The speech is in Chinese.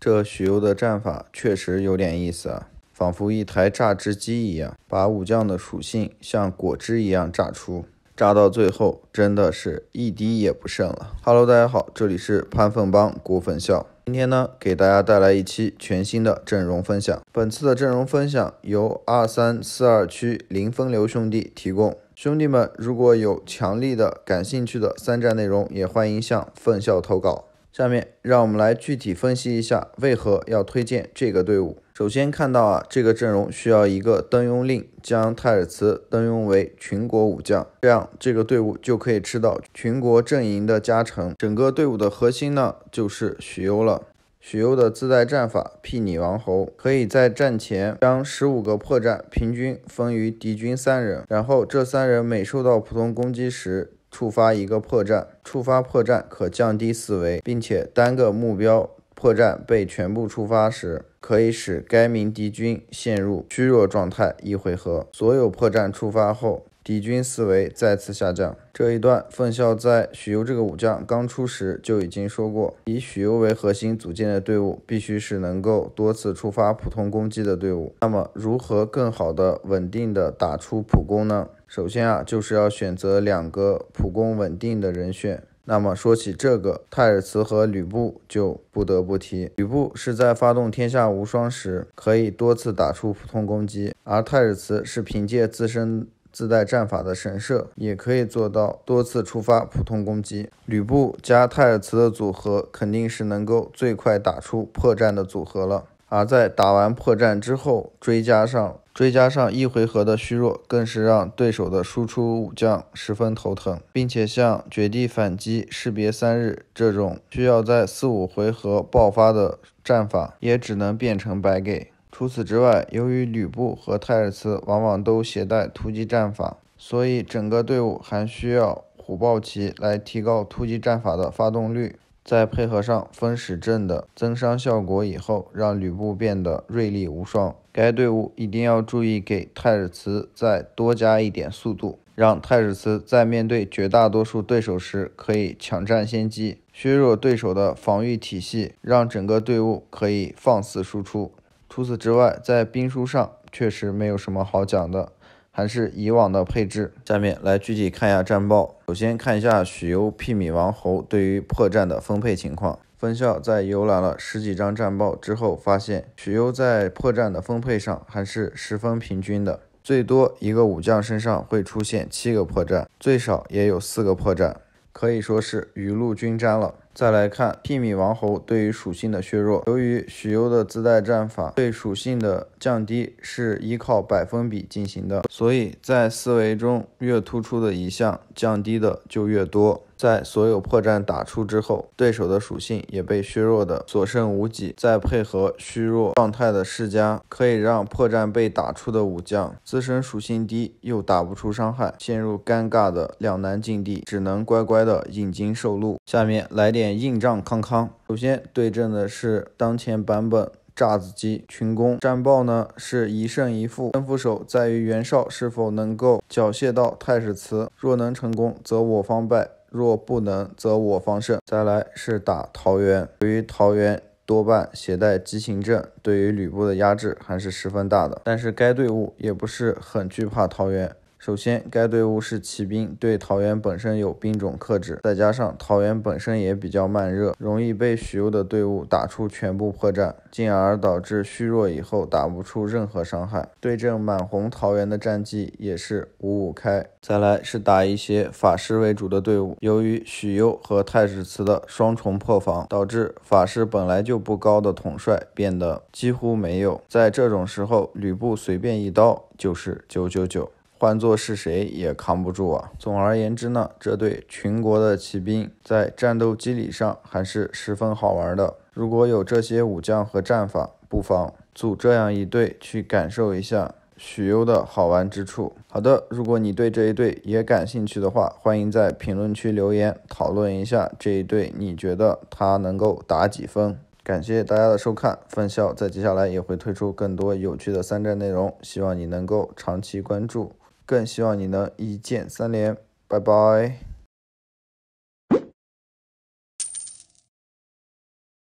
这许攸的战法确实有点意思啊，仿佛一台榨汁机一样，把武将的属性像果汁一样榨出，榨到最后，真的是一滴也不剩了。Hello，大家好，这里是潘凤帮郭粉笑，今天呢，给大家带来一期全新的阵容分享。本次的阵容分享由二三四二区林风流兄弟提供，兄弟们如果有强力的、感兴趣的三战内容，也欢迎向凤笑投稿。下面让我们来具体分析一下为何要推荐这个队伍。首先看到啊，这个阵容需要一个登庸令将泰尔茨登庸为全国武将，这样这个队伍就可以吃到全国阵营的加成。整个队伍的核心呢就是许攸了。许攸的自带战法睥睨王侯，可以在战前将十五个破绽平均分于敌军三人，然后这三人每受到普通攻击时。触发一个破绽，触发破绽可降低思维，并且单个目标破绽被全部触发时，可以使该名敌军陷入虚弱状态一回合。所有破绽触发后。敌军思维再次下降。这一段，奉孝在许攸这个武将刚出时就已经说过，以许攸为核心组建的队伍，必须是能够多次触发普通攻击的队伍。那么，如何更好的稳定的打出普攻呢？首先啊，就是要选择两个普攻稳定的人选。那么说起这个，太史慈和吕布就不得不提。吕布是在发动天下无双时可以多次打出普通攻击，而太史慈是凭借自身。自带战法的神射也可以做到多次触发普通攻击。吕布加泰尔茨的组合肯定是能够最快打出破绽的组合了，而在打完破绽之后追加上追加上一回合的虚弱，更是让对手的输出武将十分头疼。并且像绝地反击、士别三日这种需要在四五回合爆发的战法，也只能变成白给。除此之外，由于吕布和太史慈往往都携带突击战法，所以整个队伍还需要虎豹骑来提高突击战法的发动率。再配合上风使阵的增伤效果以后，让吕布变得锐利无双。该队伍一定要注意给太史慈再多加一点速度，让太史慈在面对绝大多数对手时可以抢占先机，削弱对手的防御体系，让整个队伍可以放肆输出。除此之外，在兵书上确实没有什么好讲的，还是以往的配置。下面来具体看一下战报。首先看一下许攸、屁米王侯对于破绽的分配情况。分校在浏览了十几张战报之后，发现许攸在破绽的分配上还是十分平均的，最多一个武将身上会出现七个破绽，最少也有四个破绽，可以说是雨露均沾了。再来看屁米王侯对于属性的削弱，由于许攸的自带战法对属性的降低是依靠百分比进行的，所以在思维中越突出的一项，降低的就越多。在所有破绽打出之后，对手的属性也被削弱的所剩无几。再配合虚弱状态的世家，可以让破绽被打出的武将自身属性低又打不出伤害，陷入尴尬的两难境地，只能乖乖的引经受禄。下面来点硬仗康康。首先对阵的是当前版本炸子鸡群攻战报呢是一胜一负，胜负手在于袁绍是否能够缴械到太史慈。若能成功，则我方败。若不能，则我方胜。再来是打桃园，由于桃园多半携带激情阵，对于吕布的压制还是十分大的。但是该队伍也不是很惧怕桃园。首先，该队伍是骑兵，对桃园本身有兵种克制，再加上桃园本身也比较慢热，容易被许攸的队伍打出全部破绽，进而导致虚弱以后打不出任何伤害。对阵满红桃园的战绩也是五五开。再来是打一些法师为主的队伍，由于许攸和太史慈的双重破防，导致法师本来就不高的统帅变得几乎没有。在这种时候，吕布随便一刀就是九九九。换做是谁也扛不住啊！总而言之呢，这队群国的骑兵在战斗机理上还是十分好玩的。如果有这些武将和战法，不妨组这样一队去感受一下许攸的好玩之处。好的，如果你对这一队也感兴趣的话，欢迎在评论区留言讨论一下这一队，你觉得他能够打几分？感谢大家的收看，分校在接下来也会推出更多有趣的三战内容，希望你能够长期关注。更希望你能一键三连，拜拜。